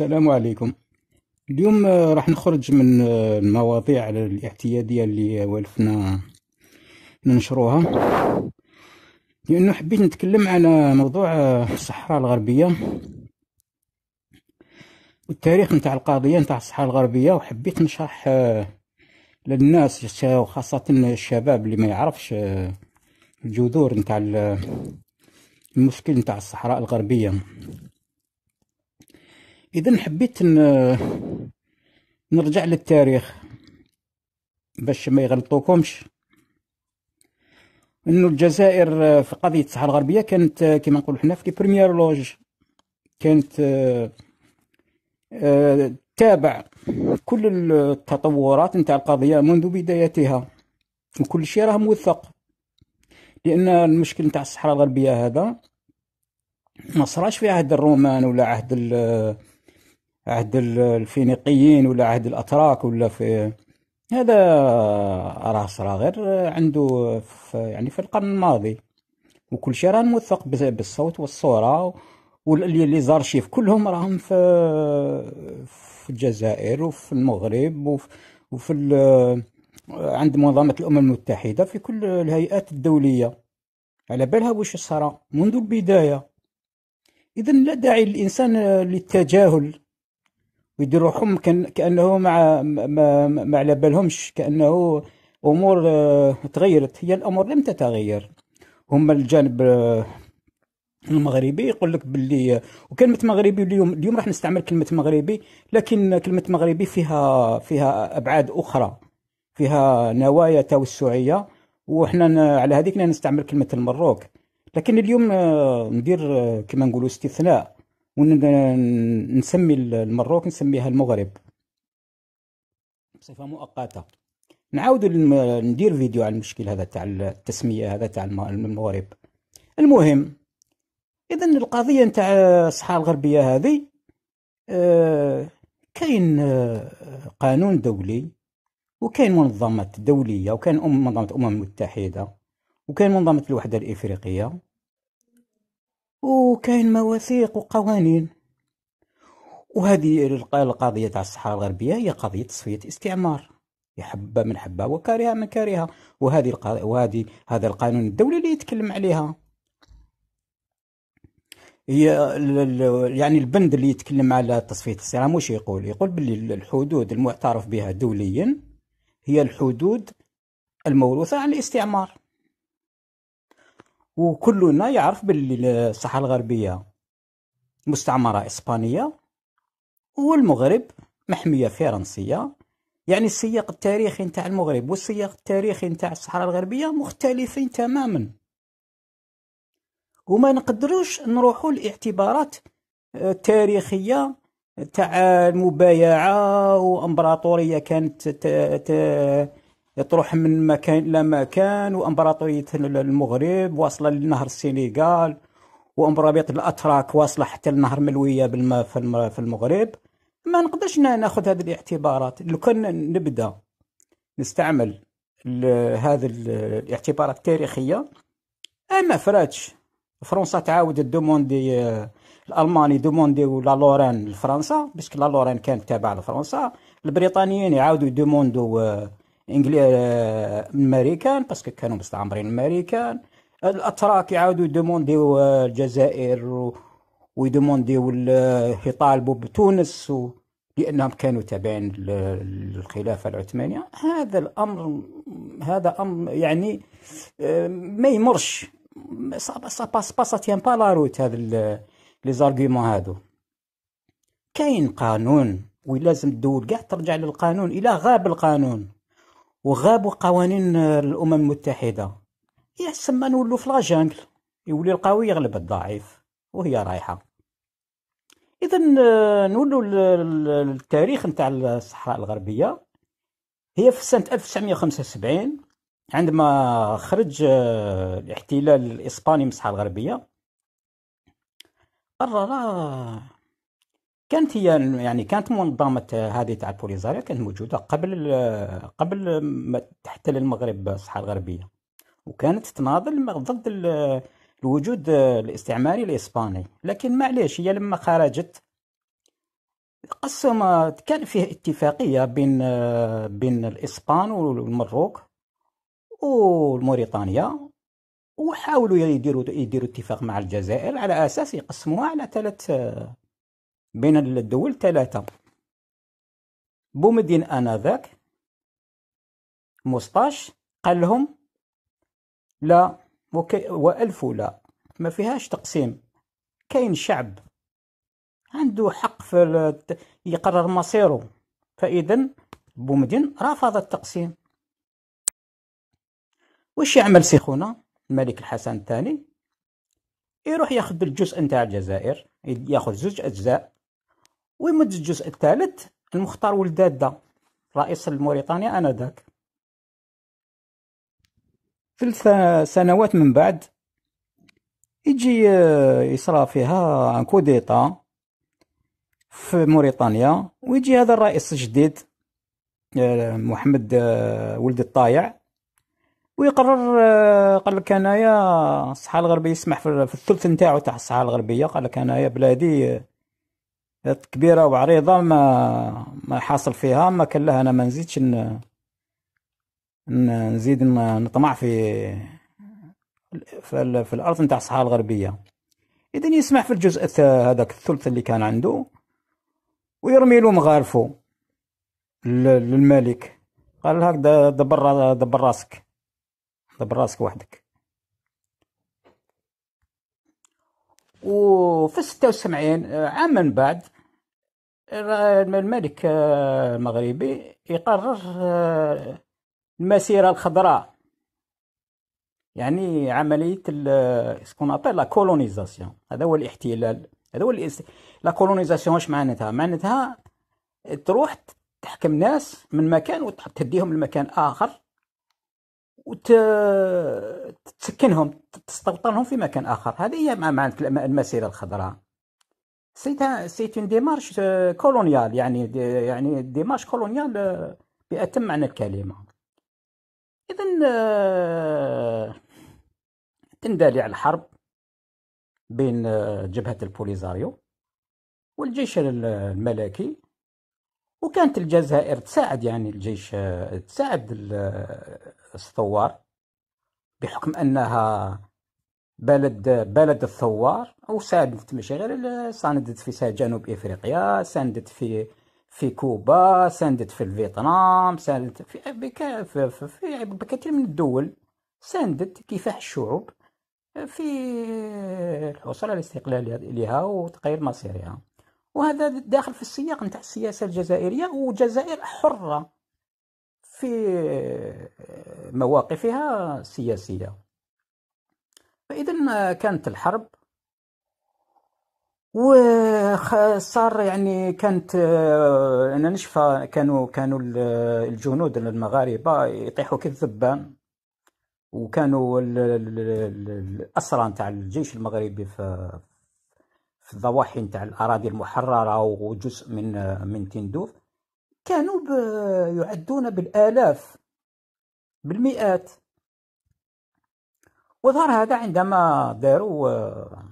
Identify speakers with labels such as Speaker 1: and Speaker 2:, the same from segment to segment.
Speaker 1: السلام عليكم اليوم آه، راح نخرج من آه، المواضيع الاعتيادية اللي والفنا ننشروها لأنه حبيت نتكلم على موضوع آه، الصحراء الغربية والتاريخ نتاع القضية نتاع الصحراء الغربية وحبيت نشرح للناس وخاصة الشباب اللي ما يعرفش الجذور نتاع المشكل نتاع الصحراء الغربية اذا حبيت نرجع للتاريخ باش ما يغلطوكمش انه الجزائر في قضيه الصحراء الغربيه كانت كما نقولوا حنا في بريمير لوج كانت تابع كل التطورات نتاع القضيه منذ بدايتها وكل شيء راه موثق لان المشكل نتاع الصحراء الغربيه هذا ما صراش في عهد الرومان ولا عهد عهد الفينيقيين ولا عهد الاتراك ولا في هذا راه صرا غير عنده في يعني في القرن الماضي وكل شيء راه موثق بالصوت والصوره ولي زارشيف كلهم راهم في في الجزائر وفي المغرب وفي, وفي عند منظمه الامم المتحده في كل الهيئات الدوليه على بالها واش صرا منذ البدايه اذا لا داعي للانسان للتجاهل ويديروا روحهم كانه مع ما, ما على بالهمش كانه امور آه، تغيرت هي الامور لم تتغير هما الجانب آه، المغربي يقول لك باللي آه، وكلمه مغربي اليوم اليوم راح نستعمل كلمه مغربي لكن كلمه مغربي فيها فيها ابعاد اخرى فيها نوايا توسعيه وحنا على هذيك نستعمل كلمه المروك لكن اليوم ندير كما نقولوا استثناء ونسمي المروك نسميها المغرب بصفة مؤقتة نعاود ندير فيديو على المشكل هذا تاع التسمية هذا تاع المغرب المهم إذا القضية نتاع الصحراء الغربية هذه آه، كاين آه، قانون دولي وكاين منظمات دولية وكاين منظمة الأمم المتحدة وكاين منظمة الوحدة الإفريقية وكاين مواثيق وقوانين وهذه القضية تاع الصحراء الغربية هي قضية تصفية استعمار يحب من حبة وكارهة من كارهة وهذه الق... وهذه هذا القانون الدولي اللي يتكلم عليها هي يعني البند اللي يتكلم على تصفيه الصراع مش يقول يقول باللي الحدود المعترف بها دوليا هي الحدود الموروثه عن الاستعمار وكلنا يعرف باللي الساحه الغربيه مستعمره اسبانيه والمغرب محميه فرنسيه يعني السياق التاريخي نتاع المغرب والسياق التاريخي نتاع الصحراء الغربيه مختلفين تماما وما نقدروش نروحوا لاعتبارات آه، تاريخيه تاع المبايعه وامبراطوريه كانت تروح من مكان إلى مكان وإمبراطورية المغرب واصلة لنهر السنغال وإمبراطورية الأتراك واصلة حتى لنهر ملوية بالماء في المغرب ما نقدرش ناخذ هذه الاعتبارات لو كان نبدا نستعمل هذه الاعتبارات التاريخية أما فراتش فرنسا تعاود الدوموندي الالماني دوموندي لا لورين لفرنسا باسكو لا لورين كانت تابعه لفرنسا البريطانيين يعاودوا يدوموندو الامريكان آه، باسكو كانوا مستعمرين الامريكان الاتراك يعاودوا يدومونديو آه، الجزائر ويدومونديو يطالبوا آه، بتونس و... لانهم كانوا تابعين للخلافه العثمانيه هذا الامر هذا امر يعني ما يمرش سا باس با تيان با لا روت هذا لي زارغيمون هادو كاين قانون ولازم الدول كاع ترجع للقانون الى غاب القانون وغابوا قوانين الامم المتحده إيه، ما نولو في لاجانكل يولي القوي يغلب الضعيف وهي رايحه اذا آه، نولو للتاريخ نتاع الصحراء الغربيه هي في سنه 1975 عندما خرج آه، الاحتلال الاسباني من الصحراء الغربيه قرر كانت هي يعني كانت منظمه هذه تاع البوليزاريو كانت موجوده قبل قبل ما تحتل المغرب الصحراء الغربيه وكانت تناضل ضد الوجود الاستعماري الاسباني لكن معليش هي لما خرجت قسم كان فيه اتفاقيه بين بين الاسبان والمروك والموريتانيا وحاولوا يديروا يديروا اتفاق مع الجزائر على اساس يقسموها على ثلاث بين الدول ثلاثة بومدين آنذاك مسطاش قال لهم لا وألف لا ما فيهاش تقسيم كاين شعب عنده حق في يقرر مصيره فإذا بومدين رفض التقسيم وش يعمل سيخونا الملك الحسن الثاني يروح ياخذ الجزء نتاع الجزائر ياخذ زوج أجزاء ويمد الجزء الثالث المختار ولد رئيس موريتانيا آنذاك ثلاث سنوات من بعد يجي آه، يصرى فيها ان كوديتا في موريتانيا ويجي هذا الرئيس الجديد آه، محمد آه، ولد الطايع ويقرر قال لك انايا الصحراء الغربيه يسمح في الثلث نتاعو تاع الصحراء الغربيه قال لك انايا بلادي كبيرة وعريضة ما ما حاصل فيها ما كان لها أنا ما نزيدش إن نزيد نطمع في في, في الأرض نتاع الصحراء الغربية إذن يسمح في الجزء هذاك الثلث اللي كان عنده ويرمي له مغارفه للملك قال هكذا دبر دبر راسك دبر راسك وحدك وفي 76 عام من بعد الملك آه، المغربي يقرر آه، المسيرة الخضراء يعني عملية سكون أطيل لا كولونيزاسيون هذا هو الاحتلال هذا هو لا كولونيزاسيون واش معناتها معناتها تروح تحكم ناس من مكان وتديهم لمكان آخر وتسكنهم تستوطنهم في مكان آخر هذه هي معنى المسيرة الخضراء سيت سيت اون ديمارش آه، كولونيال يعني دي يعني ديمارش كولونيال آه، باتم معنى الكلمه اذا آه، تندلع الحرب بين جبهه البوليزاريو والجيش الملكي وكانت الجزائر تساعد يعني الجيش تساعد الثوار بحكم انها بلد بلد الثوار وساندت ماشي غير ساندت في جنوب افريقيا ساندت في في كوبا ساندت في الفيتنام ساندت في في, بكثير من الدول ساندت كفاح الشعوب في الحصول على الاستقلال لها وتغيير مصيرها وهذا داخل في السياق نتاع السياسة الجزائرية وجزائر حرة في مواقفها السياسية فإذا كانت الحرب وصار يعني كانت آه، انا نشفى كانوا كانوا الجنود المغاربه يطيحوا كالذبان وكانوا الاسرى نتاع الجيش المغربي في في الضواحي نتاع الاراضي المحرره وجزء من آه، من تندوف كانوا يعدون بالالاف بالمئات وظهر هذا عندما داروا آه،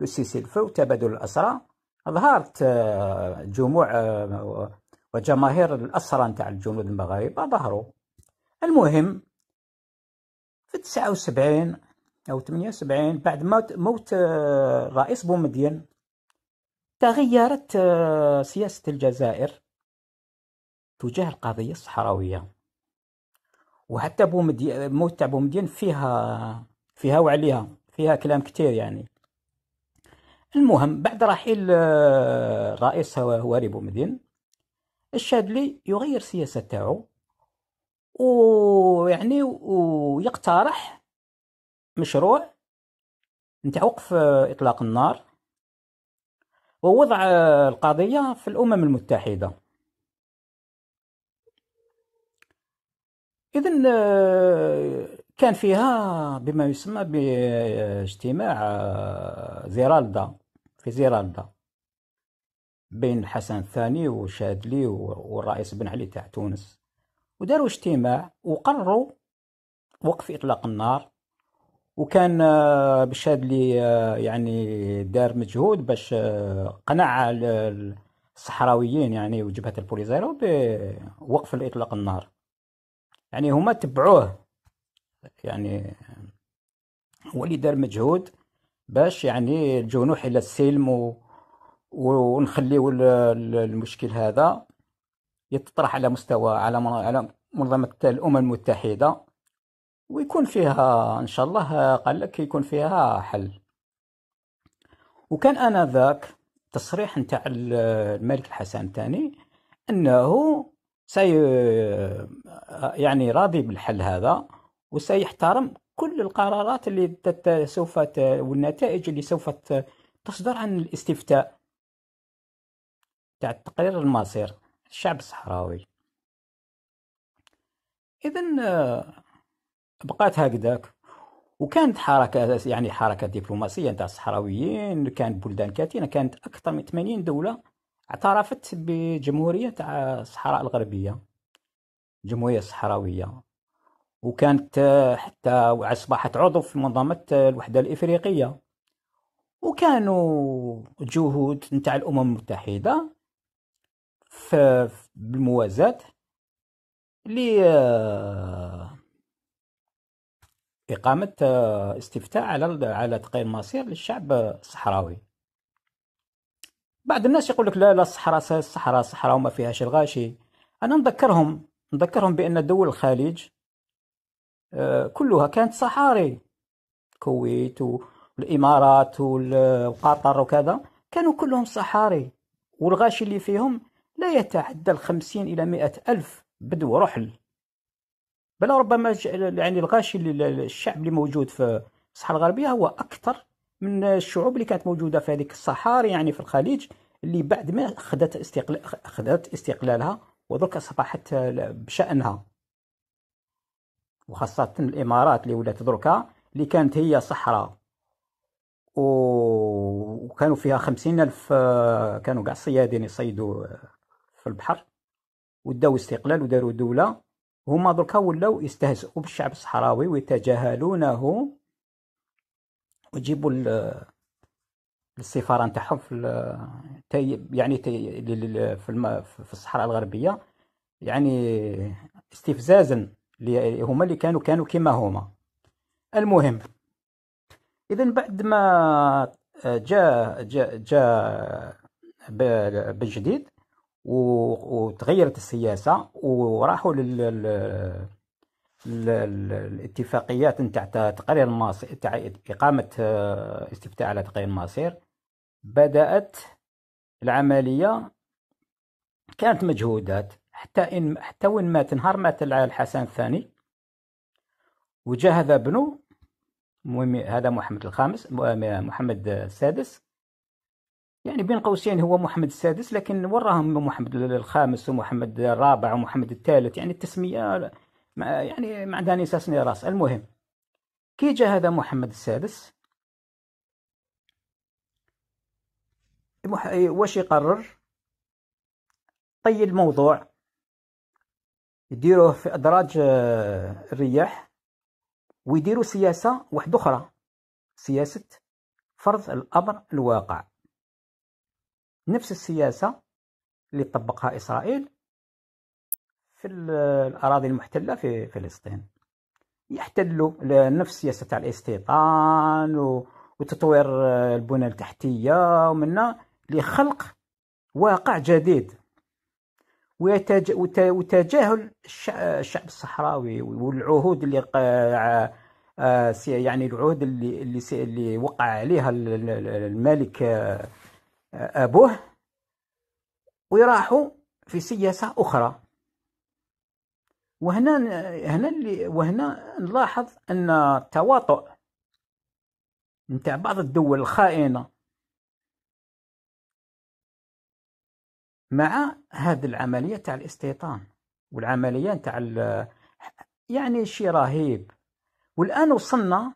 Speaker 1: لو سيسي الفو وتبادل الأسرى ظهرت آه، جموع آه، وجماهير الأسرى نتاع الجنود المغاربة ظهروا المهم في 79 أو 78 بعد موت الرئيس بومدين تغيرت سياسة الجزائر تجاه القضية الصحراوية وحتى بومدين موت تاع بومدين فيها فيها وعليها فيها كلام كتير يعني المهم بعد رحيل آه، رئيس هواري بومدين الشادلي يغير سياسة تاعو ويعني ويقترح مشروع نتاع وقف آه، إطلاق النار ووضع القضية في الأمم المتحدة اذا آه، كان فيها بما يسمى باجتماع آه، زيرالدا في زيرالدا بين الحسن الثاني وشادلي والرئيس بن علي تاع تونس وداروا اجتماع وقرروا وقف اطلاق النار وكان آه، بشادلي يعني دار مجهود باش قنع الصحراويين يعني وجبهه البوليزاريو بوقف اطلاق النار يعني هما تبعوه يعني هو اللي دار مجهود باش يعني الجنوح الى السلم و... ونخليو المشكل هذا يتطرح على مستوى على منظمه الامم المتحده ويكون فيها ان شاء الله قال لك يكون فيها حل وكان انا ذاك تصريح نتاع الملك الحسن الثاني انه سي يعني راضي بالحل هذا وسيحترم كل القرارات اللي سوف والنتائج اللي سوف تصدر عن الاستفتاء تاع تقرير المصير الشعب الصحراوي اذا آه، بقات هكذاك وكانت حركة يعني حركة دبلوماسية نتاع الصحراويين كانت بلدان كثيرة كانت أكثر من 80 دولة اعترفت بجمهورية الصحراء الغربية جمهورية صحراوية وكانت حتى أصبحت عضو في منظمة الوحدة الإفريقية وكانوا جهود نتاع الأمم المتحدة بالموازاة لإقامة استفتاء على على تقييم مصير للشعب الصحراوي بعض الناس يقول لك لا لا الصحراء الصحراء الصحراء وما فيهاش الغاشي انا نذكرهم نذكرهم بان دول الخليج آه، كلها كانت صحاري الكويت والامارات وقطر وكذا كانوا كلهم صحاري والغاشي اللي فيهم لا يتعدى الخمسين إلى مئة ألف بدو رحل بل ربما يعني الغاشي الشعب اللي موجود في الصحراء الغربية هو أكثر من الشعوب اللي كانت موجوده في هذيك الصحاري يعني في الخليج اللي بعد ما اخذت استقلال اخذت استقلالها ودرك اصبحت بشانها وخاصه الامارات اللي ولات دركا اللي كانت هي صحراء وكانوا فيها خمسين ألف كانوا كاع صيادين يصيدوا في البحر وداو استقلال وداروا دولة هما دركا ولاو يستهزئوا بالشعب الصحراوي ويتجاهلونه ويجيبوا السفاره نتاعهم في يعني في في الصحراء الغربيه يعني استفزازا هما اللي كانوا كانوا كما هما المهم اذا بعد ما جاء جاء جاء بالجديد وتغيرت السياسه وراحوا لل الاتفاقيات نتاع تقرير المصير تاع اقامه آه، استفتاء على تقرير المصير بدات العمليه كانت مجهودات حتى ان حتى وين مات نهار مات الحسن الثاني وجا هذا بنو هذا محمد الخامس آه، محمد السادس يعني بين قوسين هو محمد السادس لكن وراهم محمد الخامس ومحمد الرابع ومحمد الثالث يعني التسميه مع يعني ما عندها نساس راس المهم كي جاء هذا محمد السادس إيه، واش يقرر طي الموضوع يديروه في ادراج آه، الرياح ويديروا سياسه واحده اخرى سياسه فرض الامر الواقع نفس السياسه اللي طبقها اسرائيل في الأراضي المحتلة في فلسطين يحتلوا نفس سياسه تاع الاستيطان وتطوير البنى التحتية ومنا لخلق واقع جديد وتجاهل الشعب الصحراوي والعهود اللي آه، آه، يعني العهود اللي اللي اللي وقع عليها الملك آه، ابوه ويراحوا في سياسه اخرى وهنا هنا اللي وهنا نلاحظ ان التواطؤ نتاع بعض الدول الخائنه مع هذه العمليه تاع الاستيطان والعمليه تاع يعني شيء رهيب والان وصلنا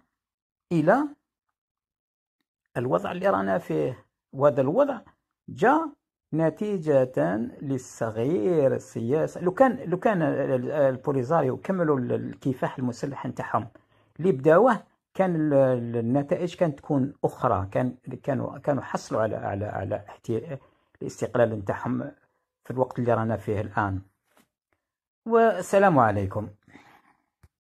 Speaker 1: الى الوضع اللي رانا فيه وهذا الوضع جاء نتيجة للصغير السياسة لو كان لو كان البوليزاريو كملوا الكفاح المسلح نتاعهم اللي بداوه كان النتائج كانت تكون اخرى كان كانوا كانوا حصلوا على على على الاستقلال نتاعهم في الوقت اللي رانا فيه الان والسلام عليكم